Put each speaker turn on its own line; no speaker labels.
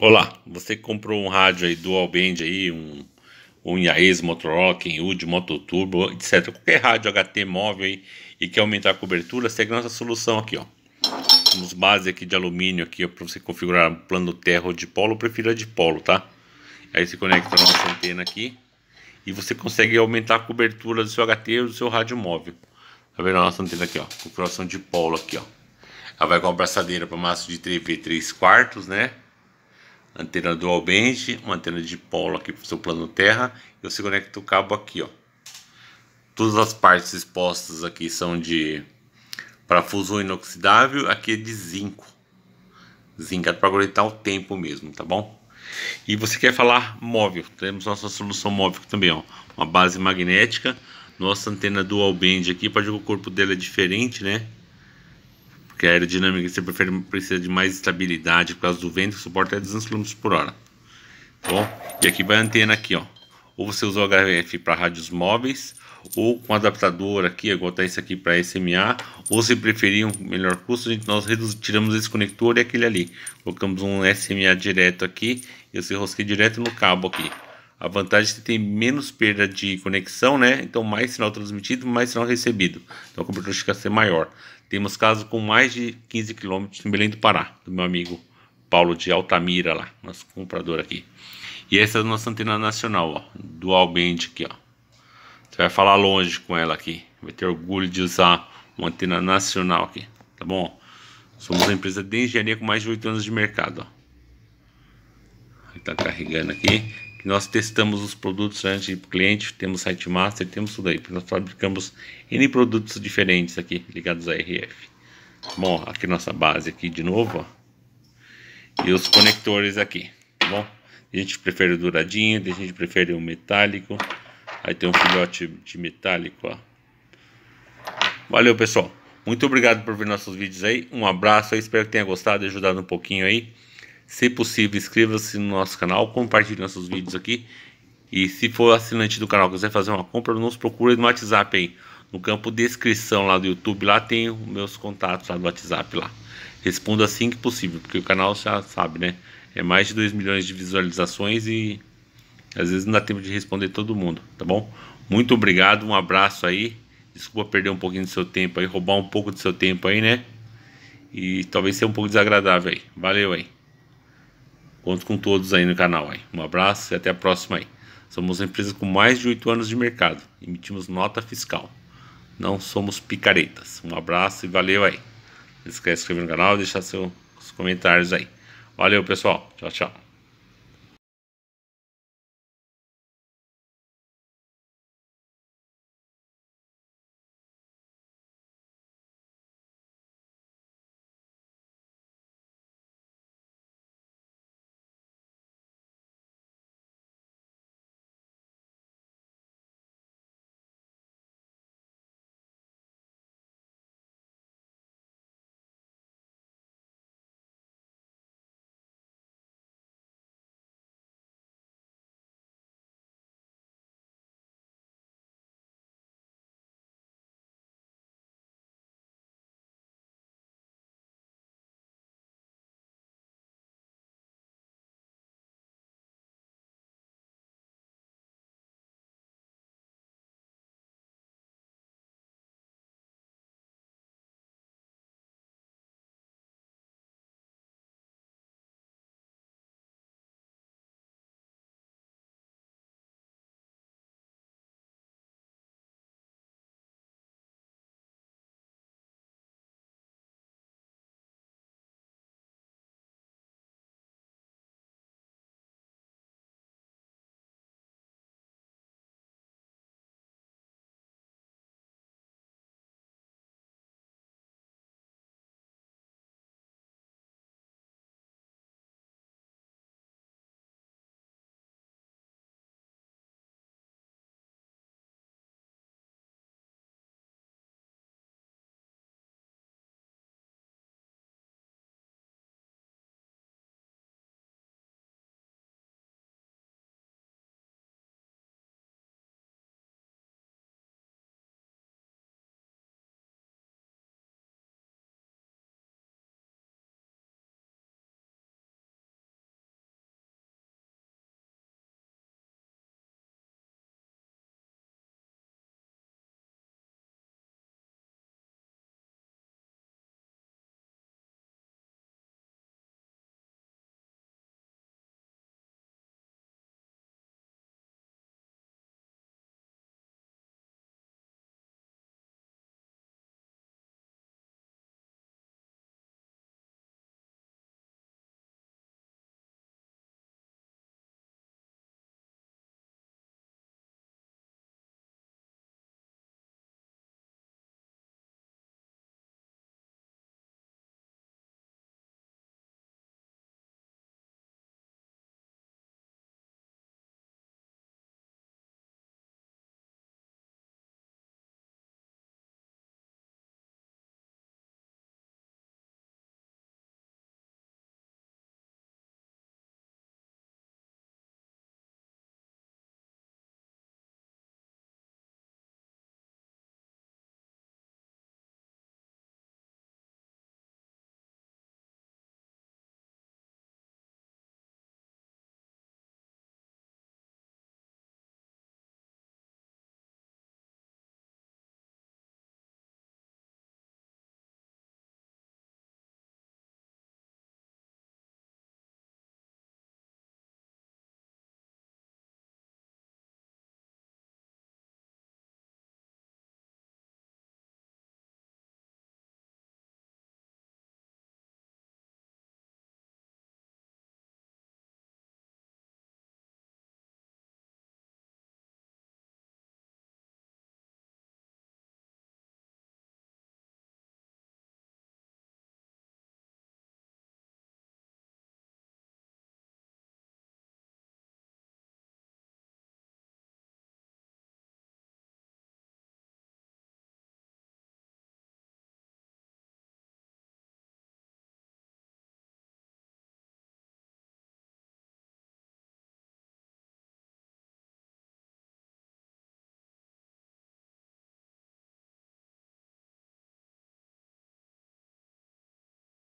Olá, você comprou um rádio aí dual band aí, um um Yaes, Motorola, Kenwood, Moto etc. Qualquer rádio HT móvel aí e quer aumentar a cobertura, segue nossa solução aqui, ó. Temos base aqui de alumínio aqui para você configurar plano terra ou dipolo, eu prefiro a dipolo, tá? Aí você conecta a nossa antena aqui e você consegue aumentar a cobertura do seu HT ou do seu rádio móvel. Tá vendo a nossa antena aqui, ó? Configuração polo aqui, ó. Ela vai com a braçadeira para maço de 3V 3 quartos, né? antena dual band, uma antena de polo aqui para o seu plano terra, e você conecta o cabo aqui, ó. Todas as partes expostas aqui são de parafuso inoxidável, aqui é de zinco. Zinco é para aguentar o tempo mesmo, tá bom? E você quer falar móvel, temos nossa solução móvel também, ó. Uma base magnética, nossa antena dual band aqui, pode que o corpo dela é diferente, né? porque a aerodinâmica você prefere, precisa de mais estabilidade por causa do vento que suporta até 200 km por hora. Tá bom? E aqui vai a antena aqui, ó. Ou você usa o HF para rádios móveis, ou com adaptador aqui, igual tá esse aqui para SMA, ou se preferir um melhor custo, gente, nós tiramos esse conector e aquele ali. Colocamos um SMA direto aqui e você rosquei direto no cabo aqui. A vantagem é que tem menos perda de conexão, né? Então, mais sinal transmitido, mais sinal recebido. Então, a cobertura fica a ser maior. Temos casos com mais de 15 quilômetros em Belém do Pará, do meu amigo Paulo de Altamira, lá, nosso comprador aqui. E essa é a nossa antena nacional, ó, dual band aqui, ó. Você vai falar longe com ela aqui. Vai ter orgulho de usar uma antena nacional aqui, tá bom? Somos uma empresa de engenharia com mais de 8 anos de mercado, ó. tá carregando aqui nós testamos os produtos antes de cliente, temos site master, temos tudo aí. Nós fabricamos N produtos diferentes aqui, ligados à RF. Bom, aqui nossa base aqui de novo, ó. E os conectores aqui, tá bom? A gente prefere o douradinho, a gente prefere o metálico. Aí tem um filhote de metálico, ó. Valeu, pessoal. Muito obrigado por ver nossos vídeos aí. Um abraço aí, espero que tenha gostado e ajudado um pouquinho aí. Se possível, inscreva-se no nosso canal, compartilhe nossos vídeos aqui. E se for assinante do canal, quiser fazer uma compra, nos procure no WhatsApp aí. No campo descrição lá do YouTube, lá tem os meus contatos lá do WhatsApp lá. Responda assim que possível, porque o canal já sabe, né? É mais de 2 milhões de visualizações e às vezes não dá tempo de responder todo mundo, tá bom? Muito obrigado, um abraço aí. Desculpa perder um pouquinho do seu tempo aí, roubar um pouco do seu tempo aí, né? E talvez seja um pouco desagradável aí. Valeu aí. Conto com todos aí no canal. Aí. Um abraço e até a próxima aí. Somos uma empresa com mais de 8 anos de mercado. Emitimos nota fiscal. Não somos picaretas. Um abraço e valeu aí. Não esquece de se inscrever no canal e deixar seus comentários aí. Valeu, pessoal. Tchau, tchau.